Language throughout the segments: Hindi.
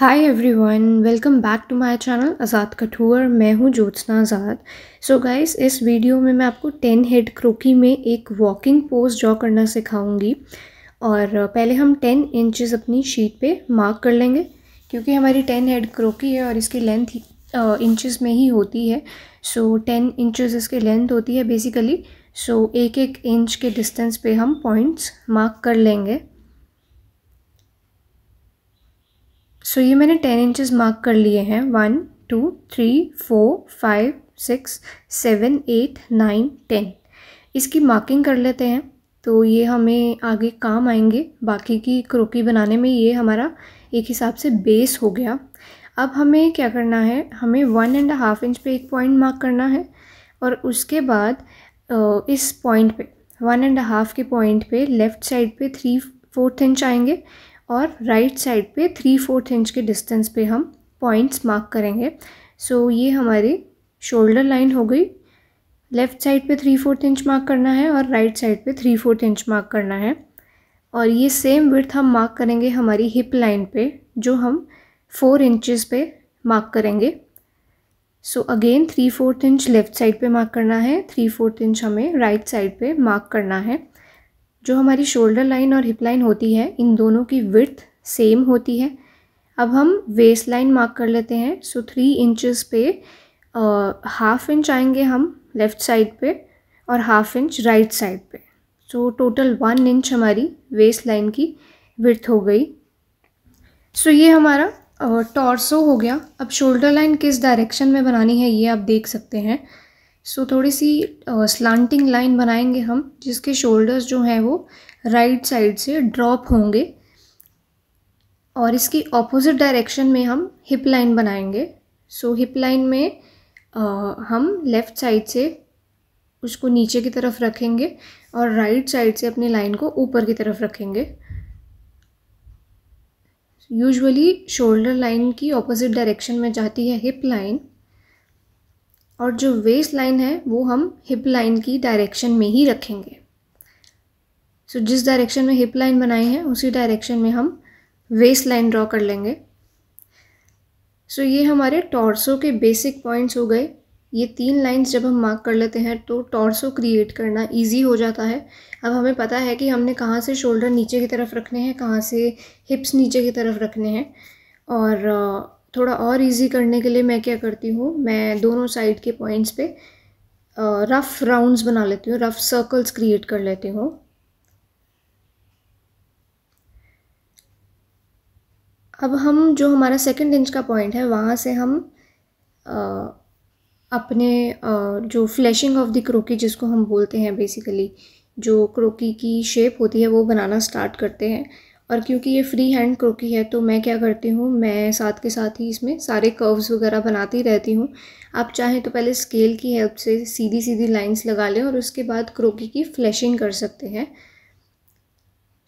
hi everyone welcome back to my channel Azad कठुअर मैं हूँ ज्योत्सना आज़ाद सो गाइस इस वीडियो में मैं आपको टेन हेड क्रोकी में एक वॉकिंग पोज ड्रॉ करना सिखाऊंगी और पहले हम टेन इंचेस अपनी शीट पे मार्क कर लेंगे क्योंकि हमारी टेन हेड क्रोकी है और इसकी लेंथ इंचेस में ही होती है सो टेन इंचज़ इसकी लेंथ होती है बेसिकली सो so, एक एक इंच के डिस्टेंस पे हम पॉइंट्स मार्क कर लेंगे सो so, ये मैंने टेन इंचेस मार्क कर लिए हैं one two three four five six seven eight nine ten इसकी मार्किंग कर लेते हैं तो ये हमें आगे काम आएंगे बाकी की क्रोकी बनाने में ये हमारा एक हिसाब से बेस हो गया अब हमें क्या करना है हमें वन एंड हाफ इंच पे एक पॉइंट मार्क करना है और उसके बाद इस पॉइंट पे वन एंड हाफ के पॉइंट पे लेफ़्ट साइड पे थ्री फोर्थ इंच आएंगे और राइट साइड पे थ्री फोर्थ इंच के डिस्टेंस पे हम पॉइंट्स मार्क करेंगे सो so, ये हमारी शोल्डर लाइन हो गई लेफ़्ट साइड पे थ्री फोर्थ इंच मार्क करना है और राइट साइड पे थ्री फोर्थ इंच मार्क करना है और ये सेम विर्थ हम मार्क करेंगे हमारी हिप लाइन पे जो हम फोर इंचेस पे मार्क करेंगे so again three fourth inch left side पे मार्क करना है थ्री फोर्थ इंच हमें राइट साइड पे मार्क करना है जो हमारी शोल्डर लाइन और हिप लाइन होती है इन दोनों की विर्थ सेम होती है अब हम वेस्ट लाइन मार्क कर लेते हैं सो थ्री इंचज़ पे हाफ इंच आएंगे हम लेफ़्ट साइड पे और हाफ इंच राइट साइड पे सो टोटल वन इंच हमारी वेस्ट लाइन की विर्थ हो गई सो so, ये हमारा टॉर्सो हो गया अब शोल्डर लाइन किस डायरेक्शन में बनानी है ये आप देख सकते हैं सो थोड़ी सी स्लांटिंग लाइन बनाएंगे हम जिसके शोल्डर्स जो हैं वो राइट साइड से ड्रॉप होंगे और इसकी ऑपोजिट डायरेक्शन में हम हिप लाइन बनाएंगे सो हिप लाइन में आ, हम लेफ़्ट साइड से उसको नीचे की तरफ रखेंगे और राइट साइड से अपनी लाइन को ऊपर की तरफ रखेंगे यूजुअली शोल्डर लाइन की ऑपोजिट डायरेक्शन में जाती है हिप लाइन और जो वेस्ट लाइन है वो हम हिप लाइन की डायरेक्शन में ही रखेंगे सो so, जिस डायरेक्शन में हिप लाइन बनाई हैं उसी डायरेक्शन में हम वेस्ट लाइन ड्रॉ कर लेंगे सो so, ये हमारे टॉर्सो के बेसिक पॉइंट्स हो गए ये तीन लाइंस जब हम मार्क कर लेते हैं तो टॉर्सो क्रिएट करना इजी हो जाता है अब हमें पता है कि हमने कहाँ से शोल्डर नीचे की तरफ रखने हैं कहाँ से हिप्स नीचे की तरफ रखने हैं और थोड़ा और इजी करने के लिए मैं क्या करती हूँ मैं दोनों साइड के पॉइंट्स पे रफ़ राउंड्स बना लेती हूँ रफ़ सर्कल्स क्रिएट कर लेती हूँ अब हम जो हमारा सेकंड इंच का पॉइंट है वहाँ से हम आ, अपने आ, जो फ्लैशिंग ऑफ द क्रोकी जिसको हम बोलते हैं बेसिकली जो क्रोकी की शेप होती है वो बनाना स्टार्ट करते हैं और क्योंकि ये फ्री हैंड क्रोकी है तो मैं क्या करती हूँ मैं साथ के साथ ही इसमें सारे कर्व्स वगैरह बनाती रहती हूँ आप चाहें तो पहले स्केल की हेल्प से सीधी सीधी लाइंस लगा लें और उसके बाद क्रोकी की फ्लैशिंग कर सकते हैं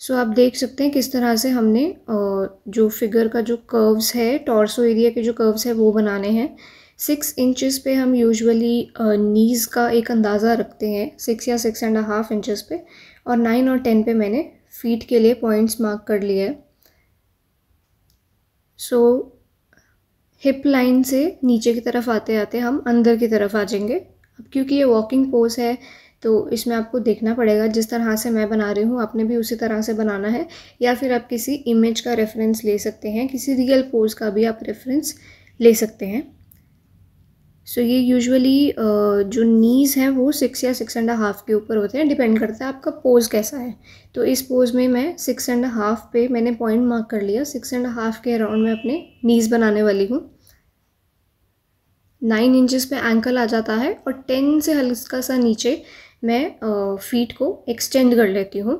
सो आप देख सकते हैं किस तरह से हमने जो फिगर का जो कर्व्स है टॉर्सो एरिया के जो कर्व्स है वो बनाने हैं सिक्स इंचेस पे हम यूजुअली नीज़ का एक अंदाज़ा रखते हैं सिक्स या सिक्स एंड हाफ इंचेस पे और नाइन और टेन पे मैंने फीट के लिए पॉइंट्स मार्क कर लिए सो हिप लाइन से नीचे की तरफ आते आते हम अंदर की तरफ आ जाएंगे अब क्योंकि ये वॉकिंग पोज है तो इसमें आपको देखना पड़ेगा जिस तरह से मैं बना रही हूँ आपने भी उसी तरह से बनाना है या फिर आप किसी इमेज का रेफरेंस ले सकते हैं किसी रियल पोज का भी आप रेफरेंस ले सकते हैं सो so, ये यूजुअली जो नीज़ हैं वो सिक्स या सिक्स एंड हाफ़ के ऊपर होते हैं डिपेंड करता है आपका पोज़ कैसा है तो इस पोज़ में मैं सिक्स एंड हाफ़ पे मैंने पॉइंट मार्क कर लिया सिक्स एंड हाफ़ के अराउंड मैं अपने नीज़ बनाने वाली हूँ नाइन इंचज़ पे एंकल आ जाता है और टेन से हल्का सा नीचे मैं फीट को एक्सटेंड कर लेती हूँ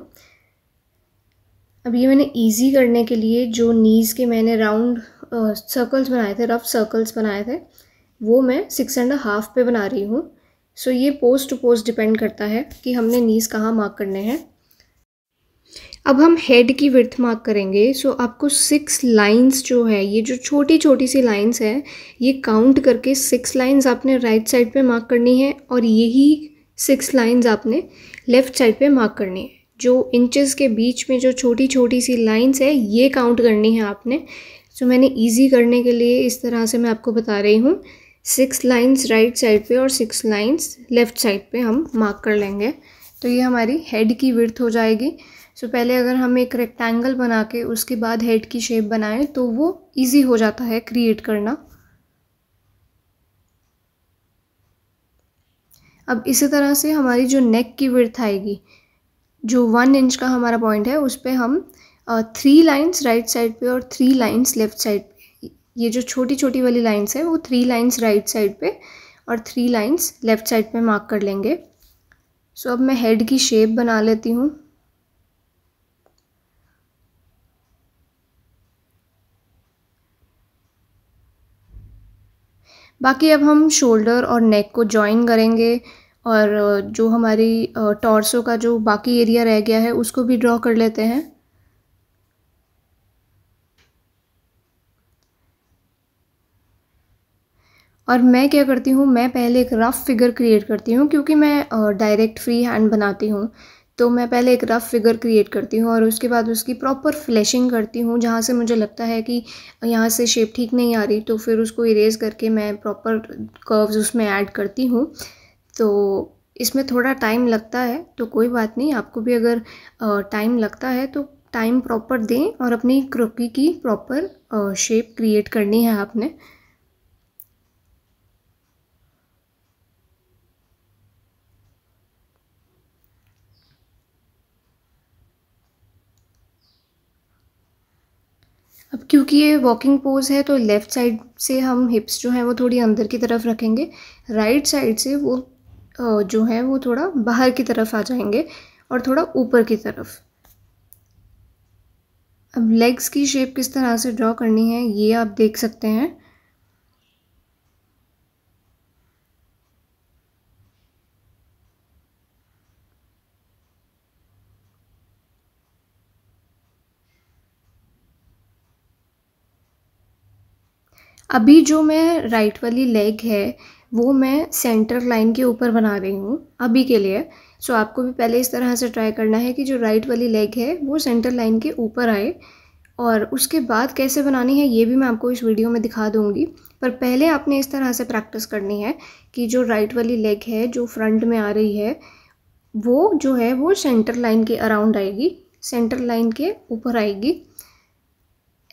अब ये मैंने इजी करने के लिए जो नीज़ के मैंने राउंड सर्कल्स बनाए थे रफ सर्कल्स बनाए थे वो मैं सिक्स एंड हाफ पे बना रही हूँ सो ये पोस्ट टू पोस्ट डिपेंड करता है कि हमने नीज कहाँ मार्क करने हैं अब हम हेड की विर्थ मार्क करेंगे सो so, आपको सिक्स लाइंस जो है ये जो छोटी छोटी सी लाइंस है ये काउंट करके सिक्स लाइंस आपने राइट साइड पे मार्क करनी है और यही सिक्स लाइंस आपने लेफ़्ट साइड पे मार्क करनी है जो इंचेस के बीच में जो छोटी छोटी सी लाइंस है ये काउंट करनी है आपने सो so, मैंने ईजी करने के लिए इस तरह से मैं आपको बता रही हूँ सिक्स लाइंस राइट साइड पे और सिक्स लाइंस लेफ़्ट साइड पे हम मार्क कर लेंगे तो ये हमारी हेड की विर्थ हो जाएगी सो so, पहले अगर हम एक रेक्टेंगल बना के उसके बाद हेड की शेप बनाएं तो वो इजी हो जाता है क्रिएट करना अब इसी तरह से हमारी जो नेक की विर्थ आएगी जो वन इंच का हमारा पॉइंट है उस पर हम थ्री लाइन्स राइट साइड पर और थ्री लाइन्स लेफ़्ट साइड ये जो छोटी छोटी वाली लाइन्स हैं वो थ्री लाइन्स राइट साइड पे और थ्री लाइन्स लेफ़्ट साइड पे मार्क कर लेंगे सो अब मैं हेड की शेप बना लेती हूँ बाकी अब हम शोल्डर और नेक को जॉइन करेंगे और जो हमारी टॉर्सो का जो बाकी एरिया रह गया है उसको भी ड्रॉ कर लेते हैं और मैं क्या करती हूँ मैं पहले एक रफ़ फिगर क्रिएट करती हूँ क्योंकि मैं डायरेक्ट फ्री हैंड बनाती हूँ तो मैं पहले एक रफ़ फिगर क्रिएट करती हूँ और उसके बाद उसकी प्रॉपर फ्लैशिंग करती हूँ जहाँ से मुझे लगता है कि यहाँ से शेप ठीक नहीं आ रही तो फिर उसको इरेज करके मैं प्रॉपर कर्व्स उसमें ऐड करती हूँ तो इसमें थोड़ा टाइम लगता है तो कोई बात नहीं आपको भी अगर टाइम लगता है तो टाइम प्रॉपर दें और अपनी क्रोकी की प्रॉपर शेप क्रिएट करनी है आपने अब क्योंकि ये वॉकिंग पोज है तो लेफ़्ट साइड से हम हिप्स जो हैं वो थोड़ी अंदर की तरफ रखेंगे राइट साइड से वो जो है वो थोड़ा बाहर की तरफ आ जाएंगे और थोड़ा ऊपर की तरफ अब लेग्स की शेप किस तरह से ड्रॉ करनी है ये आप देख सकते हैं अभी जो मैं राइट वाली लेग है वो मैं सेंटर लाइन के ऊपर बना रही हूँ अभी के लिए सो आपको भी पहले इस तरह से ट्राई करना है कि जो राइट वाली लेग है वो सेंटर लाइन के ऊपर आए और उसके बाद कैसे बनानी है ये भी मैं आपको इस वीडियो में दिखा दूँगी पर पहले आपने इस तरह से प्रैक्टिस करनी है कि जो राइट वाली लेग है जो फ्रंट में आ रही है वो जो है वो सेंटर लाइन के अराउंड आएगी सेंटर लाइन के ऊपर आएगी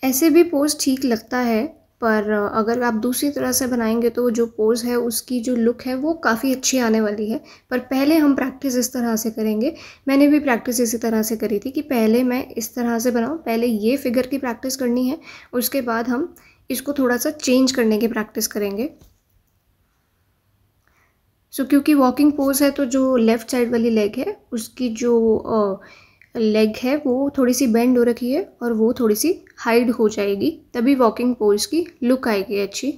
ऐसे भी पोज ठीक लगता है पर अगर आप दूसरी तरह से बनाएंगे तो जो पोज़ है उसकी जो लुक है वो काफ़ी अच्छी आने वाली है पर पहले हम प्रैक्टिस इस तरह से करेंगे मैंने भी प्रैक्टिस इसी तरह से करी थी कि पहले मैं इस तरह से बनाऊँ पहले ये फिगर की प्रैक्टिस करनी है उसके बाद हम इसको थोड़ा सा चेंज करने की प्रैक्टिस करेंगे सो so, क्योंकि वॉकिंग पोज है तो जो लेफ़्ट साइड वाली लेग है उसकी जो लेग है वो थोड़ी सी बेंड हो रखी है और वो थोड़ी सी हाइड हो जाएगी तभी वॉकिंग पोज की लुक आएगी अच्छी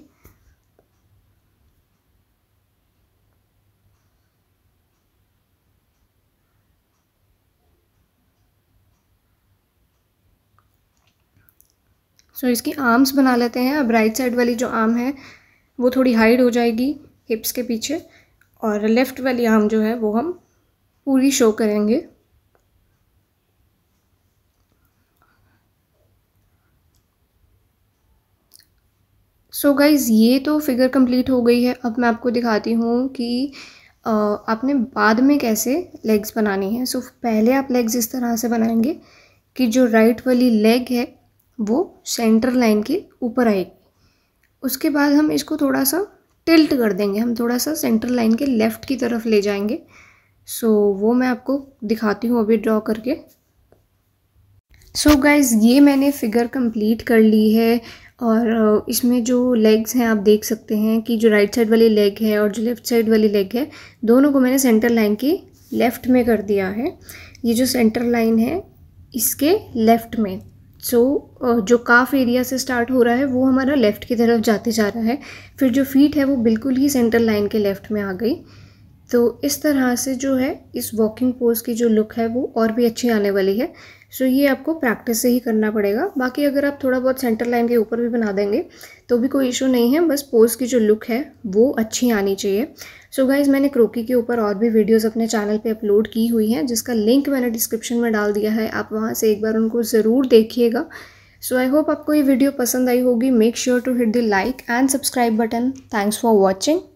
सो so, इसकी आर्म्स बना लेते हैं अब राइट साइड वाली जो आर्म है वो थोड़ी हाइड हो जाएगी हिप्स के पीछे और लेफ़्ट वाली आर्म जो है वो हम पूरी शो करेंगे सो so गाइज़ ये तो फिगर कंप्लीट हो गई है अब मैं आपको दिखाती हूँ कि आपने बाद में कैसे लेग्स बनानी है सो so, पहले आप लेग्स इस तरह से बनाएंगे कि जो राइट वाली लेग है वो सेंटर लाइन के ऊपर आएगी उसके बाद हम इसको थोड़ा सा टिल्ट कर देंगे हम थोड़ा सा सेंटर लाइन के लेफ़्ट की तरफ ले जाएंगे सो so, वो मैं आपको दिखाती हूँ अभी ड्रॉ करके सो so गाइज़ ये मैंने फिगर कंप्लीट कर ली है और इसमें जो लेग्स हैं आप देख सकते हैं कि जो राइट साइड वाली लेग है और जो लेफ़्ट साइड वाली लेग है दोनों को मैंने सेंटर लाइन के लेफ़्ट में कर दिया है ये जो सेंटर लाइन है इसके लेफ़्ट में सो so, जो काफ एरिया से स्टार्ट हो रहा है वो हमारा लेफ़्ट की तरफ जाते जा रहा है फिर जो फीट है वो बिल्कुल ही सेंटर लाइन के लेफ़्ट में आ गई तो इस तरह से जो है इस वॉकिंग पोज की जो लुक है वो और भी अच्छी आने वाली है सो ये आपको प्रैक्टिस से ही करना पड़ेगा बाकी अगर आप थोड़ा बहुत सेंटर लाइन के ऊपर भी बना देंगे तो भी कोई इशू नहीं है बस पोज़ की जो लुक है वो अच्छी आनी चाहिए सो so गाइज मैंने क्रोकी के ऊपर और भी वीडियोस अपने चैनल पे अपलोड की हुई हैं जिसका लिंक मैंने डिस्क्रिप्शन में डाल दिया है आप वहाँ से एक बार उनको ज़रूर देखिएगा सो आई होप आपको ये वीडियो पसंद आई होगी make sure to hit the like and subscribe button thanks for watching